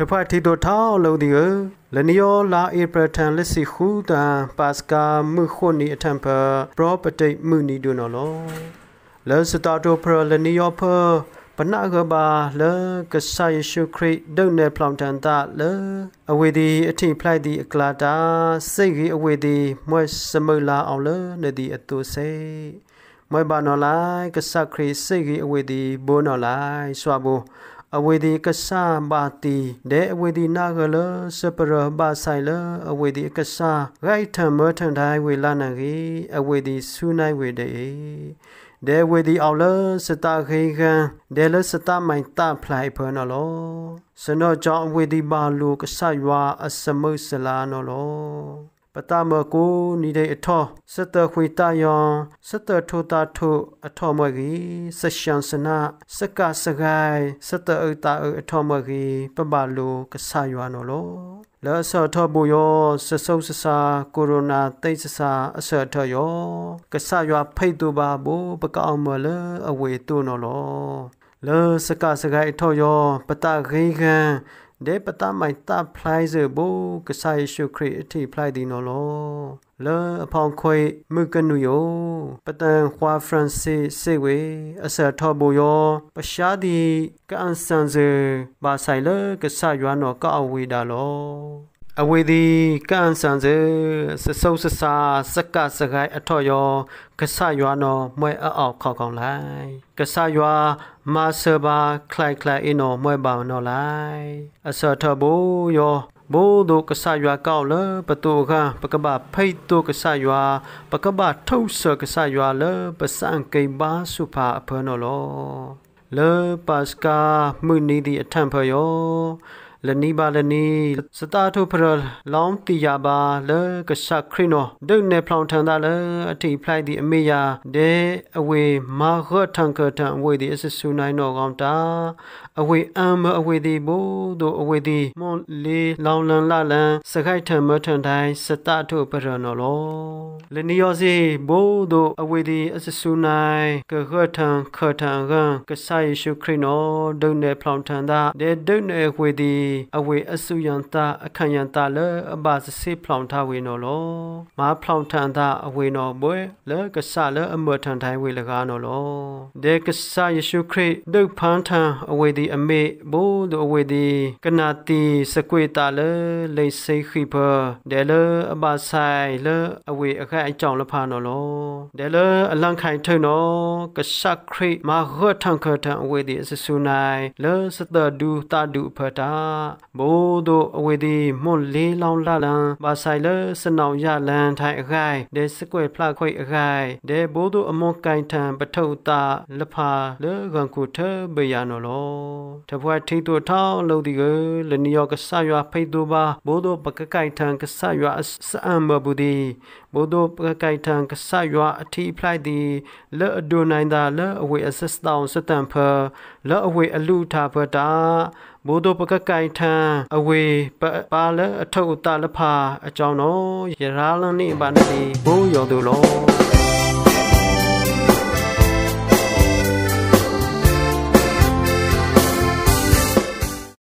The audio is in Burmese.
တဖတ်တီတို့ထောက်လုံးဒီလနီယောလာဧပရထန်လက်စီခူတန်ပါစကာမှုခွနီအထံပပရောပတိတ်မှုနီတို့နော်လောလဲစတာတိုပရလနီယောဖပနဂဘာလကဆာယေရှုခရစ်ဒုန်နယ်ဖလောင်တန်တာလအဝေဒီအထိဖလိုက်ဒီအကလာတာစိတ်ကြီးအဝေဒီမွဲ့စမုလာအောင်လနေဒီအတူစိတ်မွဲ့ပါနော်လိုက်ကဆာခရစ်စိတ်ကြီးအဝေဒီဘိုးနော်လိုက်ဆွာဘိုးအဝေဒီကဆာဘာတီဒဲအဝေဒီနာဂလစပရဘာဆိုင်လအဝေဒီကဆာရိုက်ထမထန်တိုင်းဝေလာနာကြီးအဝေဒီဆူနိုင်ဝေဒေဒဲဝေဒီအောင်လစတာခေခံဒဲလစတာမိုင်တာဖလိုက်ဖနော်လောစနောကြောင့်အဝေဒီပါလူကဆရွာ အစမုတ်စလာနော်လောပတမကိုနိဒေအထောစတခွေတယောစတထုတာထုအထောမကြီးစရှံစနာစကစဂိုင်စတအတာအထောမကြီးပပလိုကဆာယောနော်လောလောဆောထဘူယောစဆုပ်စစာကိုရိုနာတိတ်စစာအဆောထယောကဆာယောဖိတ်တူပါဘူပကောင်းမလ အဝေတုနော်လောလောစကစဂိုင်ထောယောပတခိခံဒေပတမိုင်တာဖလိုင်းဇေဘကဆိုင်ရှုခရစ်အထိဖလိုက်ဒီနော်လောလေအဖောင်ခွေမုကနူယောပတန်ခွာဖရန်စစ်စေဝေအဆက်ထောဘူယောပရှားဒီကန်ဆန်ဇေဘာဆိုင်လေကဆာယွာနော်ကအဝေဒါလောအဝေဒီကန့်ဆန်စေစဆုပ်စစာစကစကိုင်းအထော့ယောကဆရွာနော်မွဲအောက်ခေါကောင်လိုက်ကဆရွာမာဆာဘာခလိုက်ခလိုက်အင်းနော်မွဲပါနော်လိုက်အစထဘူယောဘိုးတို့ကဆရွာကောက်လပတူခပကပဖိတ်တို့ကဆရွာပကပထုတ်ဆကဆရွာလပစံကိဘာစုဖာအဖနော်လောလေပါစကာမြနီဒီအထံဖယောလနီဘာလနီစတာထုဖရလောင်းတီယာဘာလကရှခရီနိုဒုနေဖလောင်ထန်တာလအထိဖလိုက်ဒီအမေယာဒေအဝေမာခထန်ကထန်ဝေဒီအစဆူနိုင်တော့ကောင်တာအဝေအမ်အဝေဒီဘို့တို့အဝေဒီမွန်လေလောင်လန်လလန်စခိုက်ထံမထန်တိုင်းစတာထုပရနော်လောလနီယောစီဘို့တို့အဝေဒီအစဆူနိုင်ကခထန်ခထန်ကကဆာယေရှုခရစ်နော်ဒုနေဖလောင်ထန်တာဒေဒုနေဝေဒီနေအဝေအစုယံတာအခန့်ယံတာလအဘာစစေဖလောင်ထဝေနော်လောမာဖလောင်ထန်တာအဝေနော်ဘွယ်လကဆလအမွထန်တိုင်းဝေလကားနော်လောဒေကဆယေရှုခရစ်ဒုဖန်ထန်အဝေဒီအမေဘိုးတို့အဝေဒီကနာတီစကွေတာလလိမ့်စိခိဖဒဲလအဘာဆိုင်လအဝေအခန့်အကြောင်းလဖာနော်လောဒဲလအလန်ခိုင်ထုံနော်ကဆခရစ်မာဟထန်ခထန်အဝေဒီအစဆူနိုင်လစတဒူတာဒူဖတာဘိုးတို့အဝေဒီမွန်လေးလောင်လာလံဘာဆိုင်လစနောင်ရလန်ထိုင်အခိုင်ဒဲစကွဲဖလခွိအခိုင်ဒဲဘိုးတို့အမွန်ကန်ထံပထုတ်တာလဖာလေကန်ကုထဘေယနောလောတဘွားထိတ်တို့ထောင်းလို့ဒီကလနီယောကဆာရွာဖိတ်တို့ပါဘိုးတို့ပကကိုင်ထံကဆာရွာစအံဘဘူဒီဘိုးတို့ပကကိုင်ထံကဆာရွာအထီဖလိုက်ဒီလေအဒိုနိုင်တာလေအဝေအစစ်တောင်းစတန်ဖာလေအဝေအလူထာဖတာဘိုးတို့ပကကိုင်ထံအဝေပပါလအထုပ်တလဖာ အကြောင်းတော်ရရာလနိဘာနတိဘိုးယောတို့လော